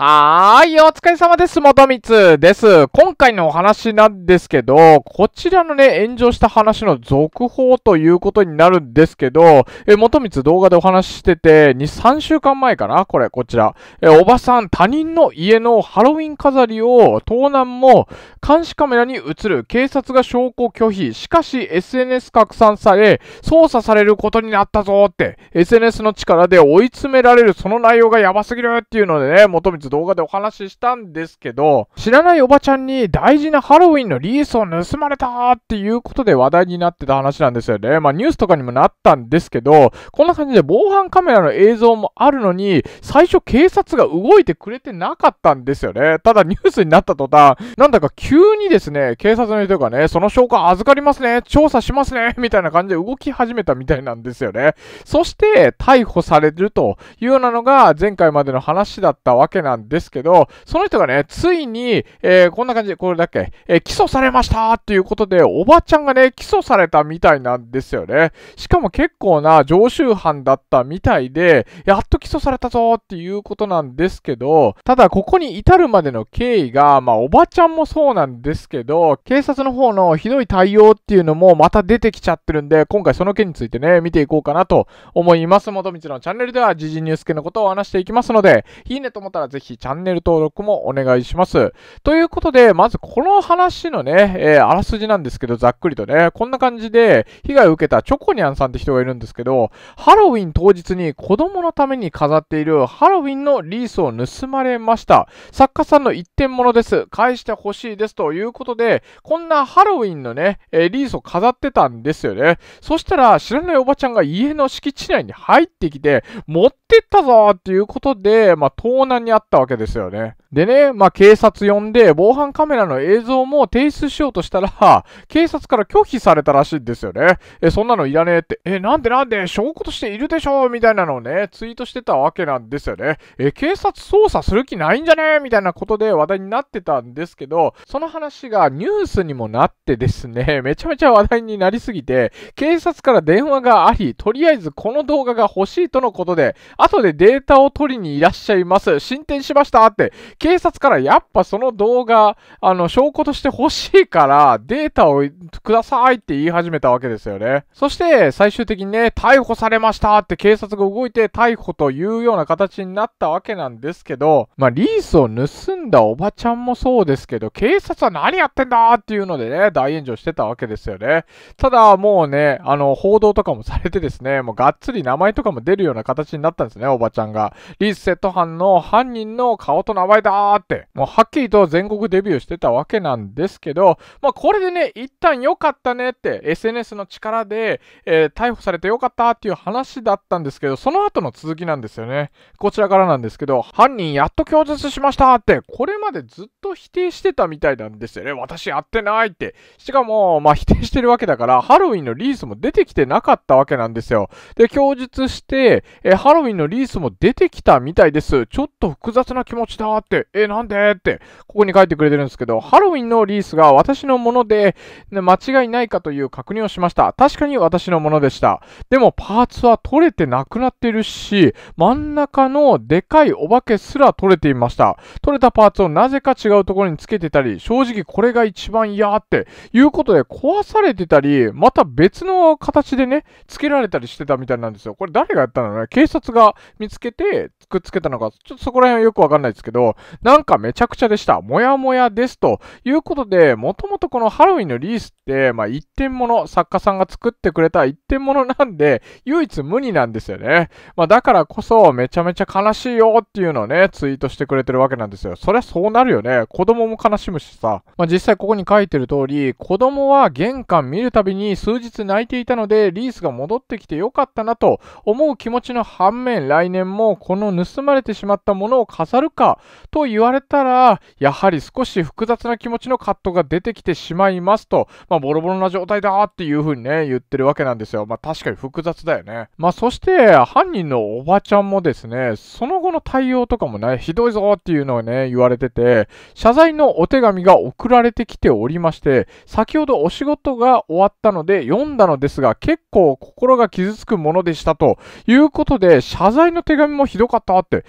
はーい、お疲れ様です。元光です。今回のお話なんですけど、こちらのね、炎上した話の続報ということになるんですけど、え、元光動画でお話ししてて、2、3週間前かなこれ、こちら。え、おばさん、他人の家のハロウィン飾りを、盗難も、監視カメラに映る、警察が証拠拒否、しかし SNS 拡散され、捜査されることになったぞって、SNS の力で追い詰められる、その内容がやばすぎるっていうのでね、元光日動画でお話ししたんですけど、知らないおばちゃんに大事なハロウィンのリースを盗まれたっていうことで話題になってた話なんですよね。まあニュースとかにもなったんですけど、こんな感じで防犯カメラの映像もあるのに、最初警察が動いてくれてなかったんですよね。ただニュースになった途端、なんだか急にですね、警察の人がね、その証拠預かりますね、調査しますね、みたいな感じで動き始めたみたいなんですよね。そして、逮捕されるというようなのが前回までの話だったわけなんんですけど、その人がね、ついに、えー、こんな感じで、これだっけ、えー、起訴されましたっていうことで、おばちゃんがね、起訴されたみたいなんですよね。しかも結構な常習犯だったみたいで、やっと起訴されたぞっていうことなんですけど、ただここに至るまでの経緯が、まあ、おばちゃんもそうなんですけど、警察の方のひどい対応っていうのもまた出てきちゃってるんで、今回その件についてね、見ていこうかなと思います。元道のチャンネルでは、時事ニュース系のことを話していきますので、いいねと思ったらぜひひチャンネル登録もお願いします。ということで、まずこの話のね、えー、あらすじなんですけど、ざっくりとね、こんな感じで被害を受けたチョコニャンさんって人がいるんですけど、ハロウィン当日に子供のために飾っているハロウィンのリースを盗まれました。作家さんの一点物です。返してほしいです。ということで、こんなハロウィンのね、えー、リースを飾ってたんですよね。そしたら、知らないおばちゃんが家の敷地内に入ってきて、持ってってったぞっていうことで、まあ、盗難にあったわけですよね。でね、まあ、警察呼んで、防犯カメラの映像も提出しようとしたら、警察から拒否されたらしいんですよね。え、そんなのいらねえって、え、なんでなんで証拠としているでしょみたいなのをね、ツイートしてたわけなんですよね。え、警察捜査する気ないんじゃねえみたいなことで話題になってたんですけど、その話がニュースにもなってですね、めちゃめちゃ話題になりすぎて、警察から電話があり、とりあえずこの動画が欲しいとのことで、後でデータを取りにいらっしゃいます。進展しましたって、警察からやっぱその動画、あの、証拠として欲しいから、データをくださいって言い始めたわけですよね。そして、最終的にね、逮捕されましたって警察が動いて逮捕というような形になったわけなんですけど、まあ、リースを盗んだおばちゃんもそうですけど、警察は何やってんだっていうのでね、大炎上してたわけですよね。ただ、もうね、あの、報道とかもされてですね、もうがっつり名前とかも出るような形になったんですね、おばちゃんが。リース窃盗犯の犯人の顔と名前だだーって、もうはっきりと全国デビューしてたわけなんですけど、まあこれでね、一旦良かったねって、SNS の力で、えー、逮捕されて良かったっていう話だったんですけど、その後の続きなんですよね。こちらからなんですけど、犯人やっと供述しましたって、これまでずっと否定してたみたいなんですよね。私やってないって。しかも、まあ否定してるわけだから、ハロウィンのリースも出てきてなかったわけなんですよ。で、供述して、えー、ハロウィンのリースも出てきたみたいです。ちょっと複雑な気持ちだって。、え、なんでって、ここに書いてくれてるんですけど、ハロウィンのリースが私のもので、間違いないかという確認をしました。確かに私のものでした。でも、パーツは取れてなくなってるし、真ん中のでかいお化けすら取れていました。取れたパーツをなぜか違うところにつけてたり、正直これが一番嫌って、いうことで壊されてたり、また別の形でね、つけられたりしてたみたいなんですよ。これ誰がやったのね警察が見つけて、くっつけたのか、ちょっとそこら辺はよくわかんないですけど、なんかめちゃくちゃでした。もやもやです。ということで、もともとこのハロウィンのリースって、まあ、一点物、作家さんが作ってくれた一点物なんで、唯一無二なんですよね。まあ、だからこそ、めちゃめちゃ悲しいよっていうのをね、ツイートしてくれてるわけなんですよ。そりゃそうなるよね。子供も悲しむしさ。まあ、実際ここに書いてる通り、子供は玄関見るたびに数日泣いていたので、リースが戻ってきてよかったなと思う気持ちの反面、来年もこの盗まれてしまったものを飾るか、ことを言われたら、やはり少し複雑な気持ちの葛藤が出てきてしまいますと、まあ、ボロボロな状態だっていうふうにね、言ってるわけなんですよ。まあ、確かに複雑だよね。まあ、そして、犯人のおばちゃんもですね、その後の対応とかもね、ひどいぞっていうのをね、言われてて、謝罪のお手紙が送られてきておりまして、先ほどお仕事が終わったので読んだのですが、結構心が傷つくものでしたということで、謝罪の手紙もひどかったって、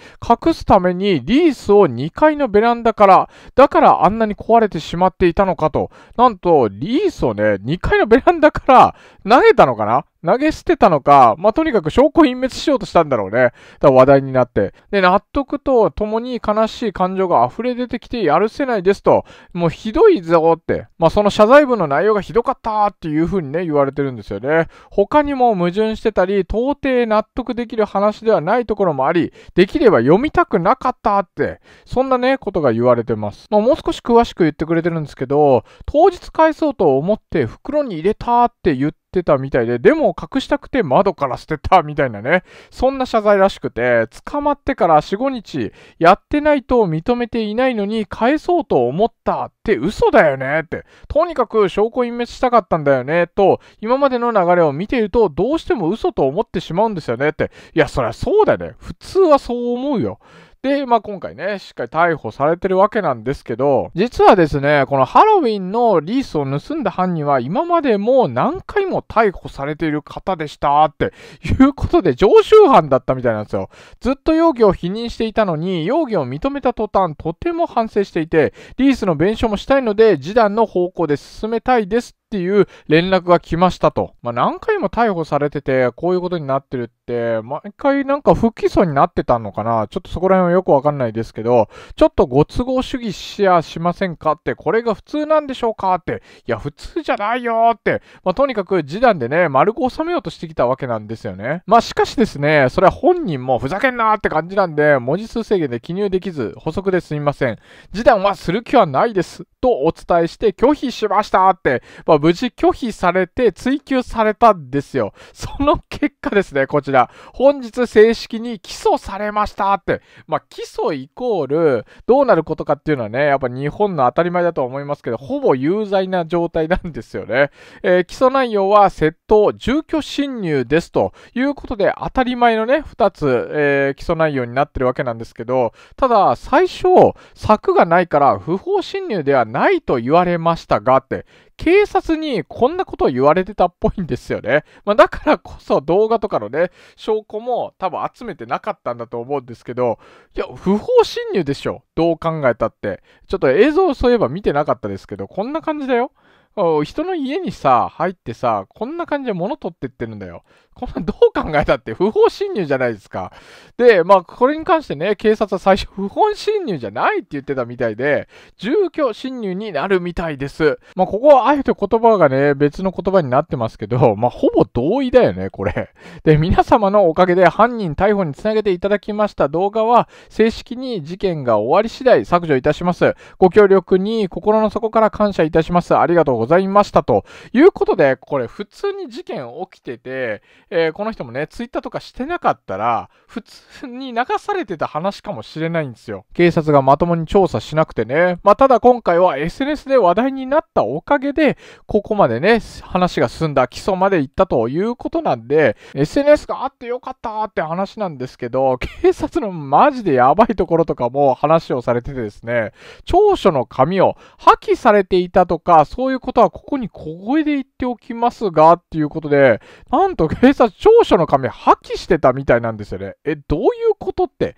隠すためにリースを2階のベランダから、だからあんなに壊れてしまっていたのかと、なんと、リースをね、2階のベランダから投げたのかな投げ捨てたのか、まあ、とにかく証拠隠滅しようとしたんだろうね。だ話題になって。で、納得と共に悲しい感情が溢れ出てきてやるせないですと、もうひどいぞって、まあ、その謝罪文の内容がひどかったっていうふうにね、言われてるんですよね。他にも矛盾してたり、到底納得できる話ではないところもあり、できれば読みたくなかったって、そんなね、ことが言われてます。まあ、もう少し詳しく言ってくれてるんですけど、当日返そうと思って袋に入れたって言ってってたみたいで、でも隠したくて窓から捨てたみたいなね、そんな謝罪らしくて、捕まってから4、5日やってないと認めていないのに返そうと思ったって嘘だよねって、とにかく証拠隠滅したかったんだよねと、今までの流れを見ているとどうしても嘘と思ってしまうんですよねって、いや、そりゃそうだよね。普通はそう思うよ。で、まあ、今回ね、しっかり逮捕されてるわけなんですけど、実はですね、このハロウィンのリースを盗んだ犯人は今までも何回も逮捕されている方でしたっていうことで常習犯だったみたいなんですよ。ずっと容疑を否認していたのに、容疑を認めた途端、とても反省していて、リースの弁償もしたいので、示談の方向で進めたいですっていう連絡が来ましたと。まあ、何回も逮捕されてて、こういうことになってるって、毎回なんか不起訴になってたのかなちょっとそこら辺はよくわかんないですけど、ちょっとご都合主義しやしませんかって、これが普通なんでしょうかって、いや、普通じゃないよって、まあ、とにかく示談でね、丸く収めようとしてきたわけなんですよね。まあ、しかしですね、それは本人もふざけんなーって感じなんで、文字数制限で記入できず、補足ですみません。示談はする気はないです。とお伝えして拒否しましたって、まあ無事拒否されて追及されたんですよ。その結果ですね、こちら。本日正式に起訴されましたって。まあ、起訴イコール、どうなることかっていうのはね、やっぱ日本の当たり前だと思いますけど、ほぼ有罪な状態なんですよね。えー、起訴内容は窃盗、住居侵入ですということで、当たり前のね、2つ、えー、起訴内容になってるわけなんですけど、ただ、最初、柵がないから不法侵入ではないと言われましたがって、警察にこんなことを言われてたっぽいんですよね。まあ、だからこそ動画とかのね、証拠も多分集めてなかったんだと思うんですけど、いや、不法侵入でしょ。どう考えたって。ちょっと映像そういえば見てなかったですけど、こんな感じだよ。人の家にさ、入ってさ、こんな感じで物取ってってるんだよ。こんなどう考えたって不法侵入じゃないですか。で、まあ、これに関してね、警察は最初不法侵入じゃないって言ってたみたいで、住居侵入になるみたいです。まあ、ここはあえて言葉がね、別の言葉になってますけど、まあ、ほぼ同意だよね、これ。で、皆様のおかげで犯人逮捕につなげていただきました動画は、正式に事件が終わり次第削除いたします。ご協力に心の底から感謝いたします。ありがとうございます。ございましたということで、これ普通に事件起きてて、えー、この人もね、ツイッターとかしてなかったら、普通に流されてた話かもしれないんですよ。警察がまともに調査しなくてね。まあ、ただ今回は SNS で話題になったおかげで、ここまでね、話が進んだ、基礎まで行ったということなんで、SNS があってよかったって話なんですけど、警察のマジでやばいところとかも話をされててですね、長所の紙を破棄されていたとか、そういうことことは、ここに小声で言っておきますが、っていうことで、なんと警察、調書の紙破棄してたみたいなんですよね。え、どういうことって。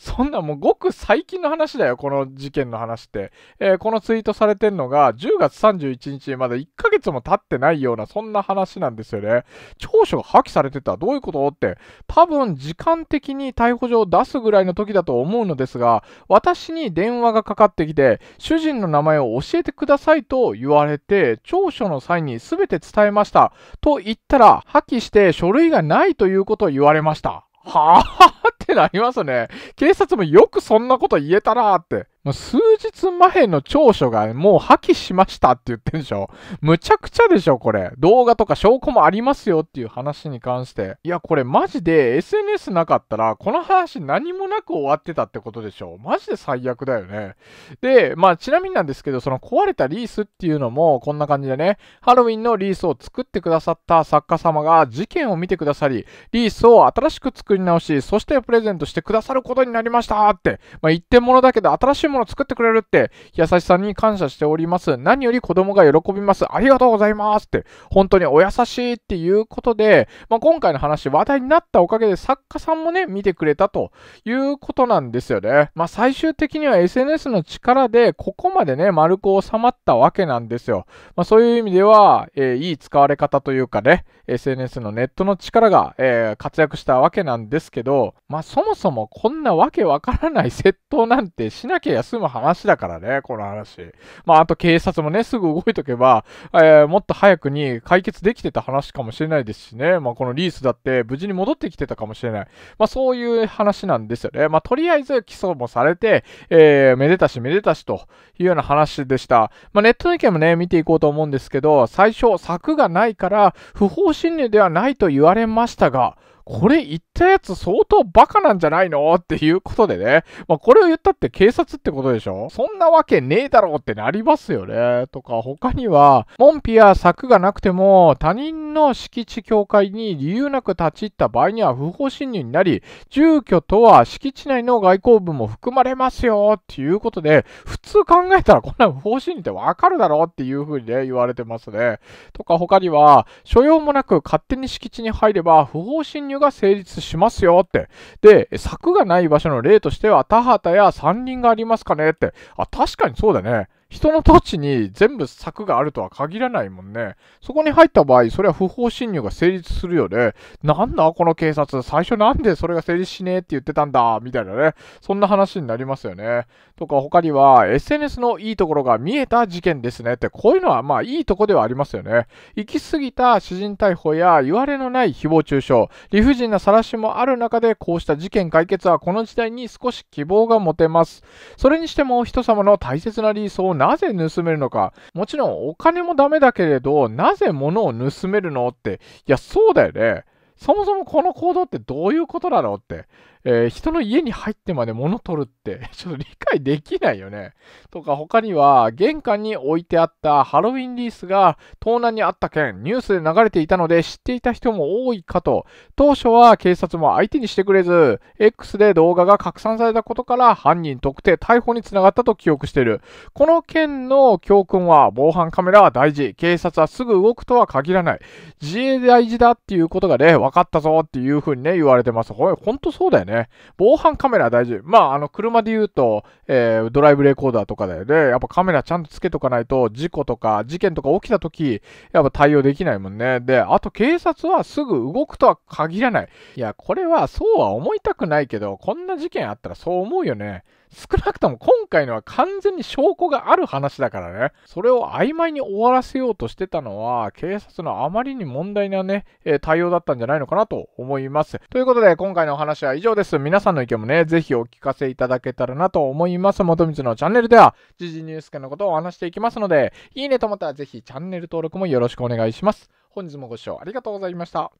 そんなもうごく最近の話だよ、この事件の話って。えー、このツイートされてんのが、10月31日まだ1ヶ月も経ってないような、そんな話なんですよね。長所が破棄されてた。どういうことって、多分時間的に逮捕状を出すぐらいの時だと思うのですが、私に電話がかかってきて、主人の名前を教えてくださいと言われて、長所の際に全て伝えました。と言ったら、破棄して書類がないということを言われました。はぁってなりますね。警察もよくそんなこと言えたなって。もう数日前の長所がもう破棄しましたって言ってんでしょむちゃくちゃでしょこれ。動画とか証拠もありますよっていう話に関して。いや、これマジで SNS なかったら、この話何もなく終わってたってことでしょマジで最悪だよね。で、まあちなみになんですけど、その壊れたリースっていうのもこんな感じでね、ハロウィンのリースを作ってくださった作家様が事件を見てくださり、リースを新しく作り直し、そしてプレレゼントしてくださることになりましたって、まあ、一点物だけど新しいもの作ってくれるって、優しさに感謝しております。何より子供が喜びます。ありがとうございますって、本当にお優しいっていうことで、まあ、今回の話、話題になったおかげで作家さんもね、見てくれたということなんですよね。まあ、最終的には SNS の力で、ここまでね、丸く収まったわけなんですよ。まあ、そういう意味では、えー、いい使われ方というかね、SNS のネットの力が、えー、活躍したわけなんですけど、まあ、そもそもこんなわけわからない窃盗なんてしなきゃ済む話だからね、この話。まあ、あと警察もね、すぐ動いとけば、えー、もっと早くに解決できてた話かもしれないですしね、まあ、このリースだって無事に戻ってきてたかもしれない。まあ、そういう話なんですよね。まあ、とりあえず起訴もされて、えー、めでたしめでたしというような話でした。まあ、ネットの意見もね、見ていこうと思うんですけど、最初、柵がないから、不法侵入ではないと言われましたが、これ言ったやつ相当バカなんじゃないのっていうことでね、まあ、これを言ったって警察ってことでしょそんなわけねえだろうってなりますよね。とか、他には、門扉や柵がなくても、他人の敷地境界に理由なく立ち入った場合には不法侵入になり、住居とは敷地内の外交部も含まれますよっていうことで、普通考えたらこんな不法侵入ってわかるだろうっていうふうにね、言われてますね。とか、他には、所要もなく勝手に敷地に入れば不法侵入入が成立しますよって。で、柵がない場所の例としては、田畑や山林がありますかねって。あ、確かにそうだね。人の土地に全部柵があるとは限らないもんね。そこに入った場合、それは不法侵入が成立するよね。なんだこの警察、最初なんでそれが成立しねえって言ってたんだ、みたいなね。そんな話になりますよね。とか、他には、SNS のいいところが見えた事件ですねって、こういうのはまあいいとこではありますよね。行き過ぎた詩人逮捕や、言われのない誹謗中傷、理不尽な晒しもある中で、こうした事件解決はこの時代に少し希望が持てます。それにしても、人様の大切な理想をなぜ盗めるのか。もちろんお金もダメだけれど、なぜ物を盗めるのって、いや、そうだよね。そもそもこの行動ってどういうことだろうって。えー、人の家に入ってまで物取るって、ちょっと理解できないよね。とか、他には、玄関に置いてあったハロウィンリースが盗難にあった件、ニュースで流れていたので知っていた人も多いかと、当初は警察も相手にしてくれず、X で動画が拡散されたことから犯人特定、逮捕につながったと記憶している。この件の教訓は、防犯カメラは大事。警察はすぐ動くとは限らない。自衛大事だっていうことがね、分かったぞっていうふうにね、言われてます。ほんとそうだよね。ね。防犯カメラ大事。まあ、あの、車で言うと、えー、ドライブレコーダーとかだよね。やっぱカメラちゃんとつけとかないと、事故とか事件とか起きた時、やっぱ対応できないもんね。で、あと警察はすぐ動くとは限らない。いや、これはそうは思いたくないけど、こんな事件あったらそう思うよね。少なくとも今回のは完全に証拠がある話だからね。それを曖昧に終わらせようとしてたのは、警察のあまりに問題なね、え対応だったんじゃないのかなと思います。ということで、今回のお話は以上です。です。皆さんの意見もね、ぜひお聞かせいただけたらなと思います。元光のチャンネルでは、時事ニュース系のことをお話していきますので、いいねと思ったらぜひチャンネル登録もよろしくお願いします。本日もご視聴ありがとうございました。